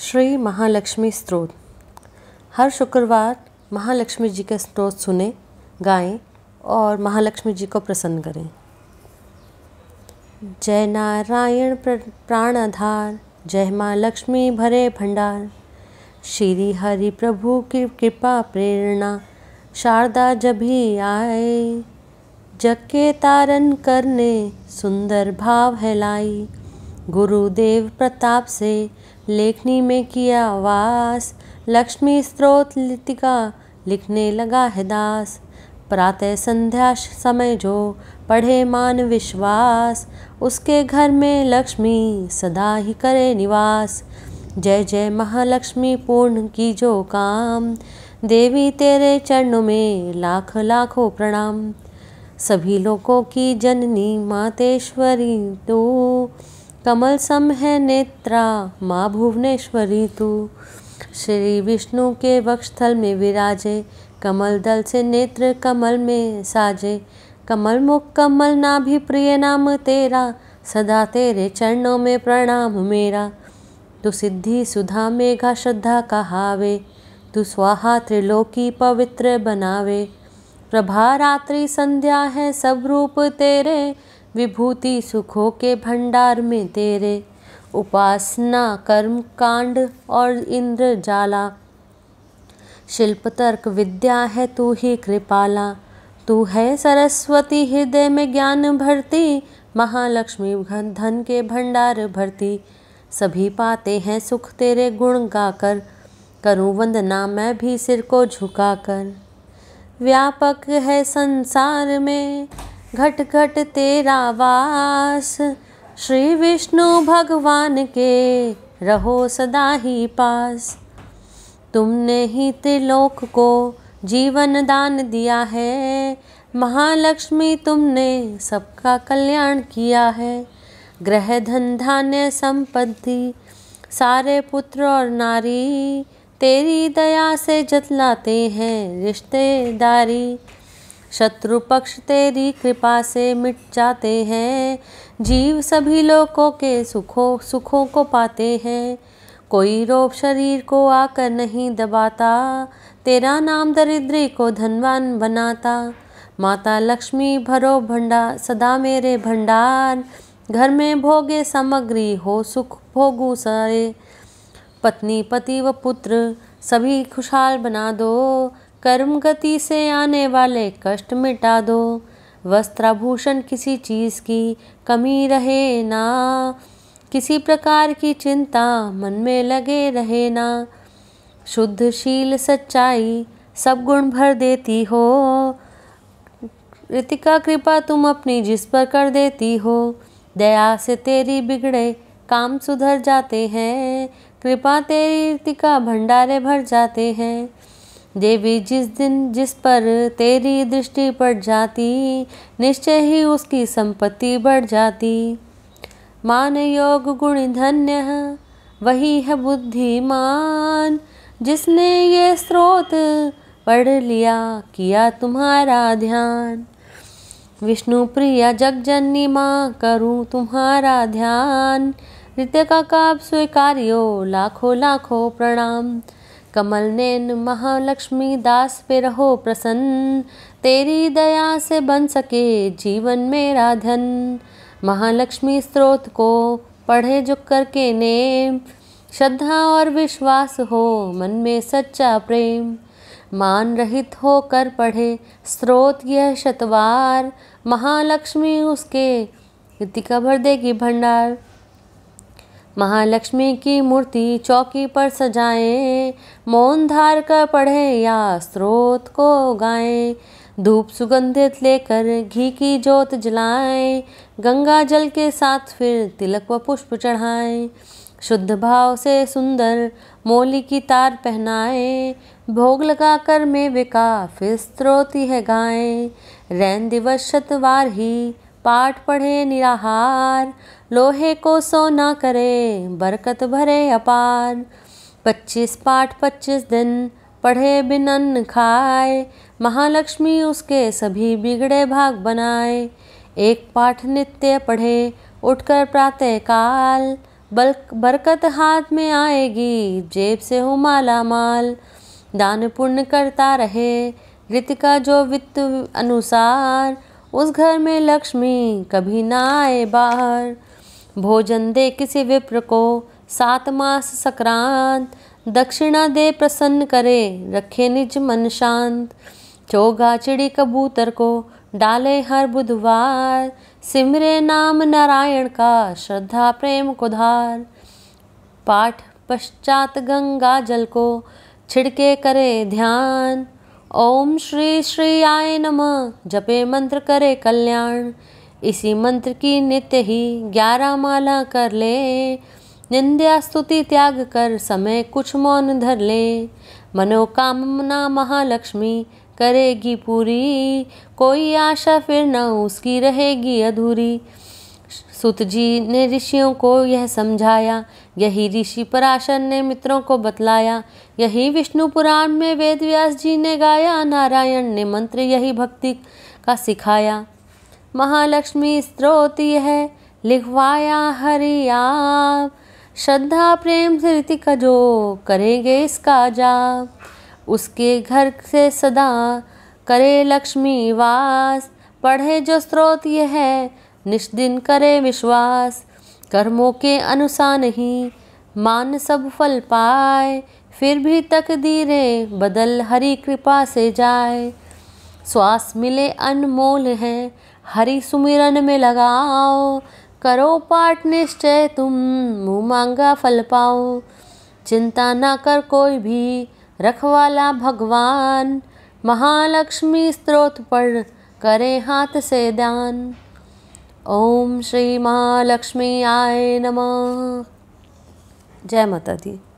श्री महालक्ष्मी स्त्रोत हर शुक्रवार महालक्ष्मी जी का स्त्रोत सुने गाएं और महालक्ष्मी जी को प्रसन्न करें जय नारायण प्राणाधार जय माँ लक्ष्मी भरे भंडार श्री हरि प्रभु की कृपा प्रेरणा शारदा जभी आए जग के तारण करने सुंदर भाव हैलाई लाई गुरुदेव प्रताप से लेखनी में किया वास लक्ष्मी स्त्रोत लितिका लिखने लगा है दास प्रातः संध्या समय जो पढ़े मान विश्वास उसके घर में लक्ष्मी सदा ही करे निवास जय जय महालक्ष्मी पूर्ण की जो काम देवी तेरे चरणों में लाख लाखों प्रणाम सभी लोगों की जननी मातेश्वरी तू कमल सम है नेत्रा माँ भुवनेश्वरी तू श्री विष्णु के वक्षस्थल में विराजे कमल दल से नेत्र कमल में साजे कमल मुख कमल ना भी प्रिय नाम तेरा सदा तेरे चरणों में प्रणाम मेरा तू सिद्धि सुधा मेघा श्रद्धा कहावे तू स्वाहा त्रिलोकी पवित्र बनावे प्रभा रात्रि संध्या है सब रूप तेरे विभूति सुखों के भंडार में तेरे उपासना कर्म कांड और जाला शिल्प तर्क विद्या है तू ही कृपाला तू है सरस्वती हृदय में ज्ञान भरती महालक्ष्मी धन के भंडार भरती सभी पाते हैं सुख तेरे गुण गाकर करूं वंदना मैं भी सिर को झुकाकर व्यापक है संसार में घट घट तेरा वास श्री विष्णु भगवान के रहो सदा ही पास तुमने ही त्रिलोक को जीवन दान दिया है महालक्ष्मी तुमने सबका कल्याण किया है ग्रह धन धान्य संपत्ति सारे पुत्र और नारी तेरी दया से जतलाते हैं रिश्तेदारी शत्रु पक्ष तेरी कृपा से मिट जाते हैं जीव सभी लोगों के सुखों सुखों को पाते हैं कोई रोग शरीर को आकर नहीं दबाता तेरा नाम दरिद्री को धनवान बनाता माता लक्ष्मी भरो भंडार सदा मेरे भंडार घर में भोगे सामग्री हो सुख भोगू सारे पत्नी पति व पुत्र सभी खुशहाल बना दो कर्म गति से आने वाले कष्ट मिटा दो वस्त्राभूषण किसी चीज़ की कमी रहे ना किसी प्रकार की चिंता मन में लगे रहे ना शुद्धशील सच्चाई सब गुण भर देती हो ऋतिका कृपा तुम अपनी जिस पर कर देती हो दया से तेरी बिगड़े काम सुधर जाते हैं कृपा तेरी ऋतिका भंडारे भर जाते हैं देवी जिस दिन जिस पर तेरी दृष्टि पड़ जाती निश्चय ही उसकी संपत्ति बढ़ जाती मान योग गुण धन्य वही है बुद्धिमान जिसने ये स्रोत पढ़ लिया किया तुम्हारा ध्यान विष्णु प्रिया जननी माँ करूँ तुम्हारा ध्यान नृत्य का काप स्वीकारियो लाखों लाखों प्रणाम कमल नैन महालक्ष्मी दास पे रहो प्रसन्न तेरी दया से बन सके जीवन मेरा धन महालक्ष्मी स्रोत को पढ़े जो करके नेम श्रद्धा और विश्वास हो मन में सच्चा प्रेम मान रहित होकर पढ़े स्रोत यह शतवार महालक्ष्मी उसके गीतिका भर देगी भंडार महालक्ष्मी की मूर्ति चौकी पर सजाएं मौन धार कर पढ़ें या स्रोत को गाएं धूप सुगंधित लेकर घी की जोत जलाएं गंगा जल के साथ फिर तिलक व पुष्प चढ़ाएं शुद्ध भाव से सुंदर मोली की तार पहनाएं भोग लगाकर मेवे का फिर स्त्रोती है गाएं रैन दिवस शतवार ही पाठ पढ़े निराहार लोहे को सोना करे बरकत भरे अपार पच्चीस पाठ पच्चीस दिन पढ़े बिन अन्न खाए महालक्ष्मी उसके सभी बिगड़े भाग बनाए एक पाठ नित्य पढ़े उठकर प्रातः काल बल्क बरकत हाथ में आएगी जेब से हो माला माल दान पुण्य करता रहे ऋत का जो वित्त अनुसार उस घर में लक्ष्मी कभी ना आए बाहर भोजन दे किसी विप्र को सात मास संक्रांत दक्षिणा दे प्रसन्न करे रखे निज मन शांत चोगा चिड़ी कबूतर को डाले हर बुधवार सिमरे नाम नारायण का श्रद्धा प्रेम कुधार पाठ पश्चात गंगा जल को छिड़के करे ध्यान ओम श्री श्री आय नम जपे मंत्र करे कल्याण इसी मंत्र की नित्य ही ग्यारह माला कर ले निंद्या स्तुति त्याग कर समय कुछ मौन धर ले मनोकामना महालक्ष्मी करेगी पूरी कोई आशा फिर न उसकी रहेगी अधूरी सुत जी ने ऋषियों को यह समझाया यही ऋषि पराशर ने मित्रों को बतलाया यही विष्णु पुराण में वेद व्यास जी ने गाया नारायण ने मंत्र यही भक्ति का सिखाया महालक्ष्मी स्त्रोत यह लिखवाया हरिया श्रद्धा प्रेम रीति का जो करेंगे इसका जा उसके घर से सदा करे लक्ष्मी वास पढ़े जो स्त्रोत यह निष्दिन करे विश्वास कर्मों के अनुसार नहीं मान सब फल पाए फिर भी तकदीरें बदल हरी कृपा से जाए श्वास मिले अनमोल है हरि सुमिरन में लगाओ करो पाठ निश्चय तुम मुँह मांगा फल पाओ चिंता ना कर कोई भी रखवाला भगवान महालक्ष्मी स्त्रोत पढ़ करे हाथ से दान ओम श्री महालक्ष्मी आय नमः जय माता दी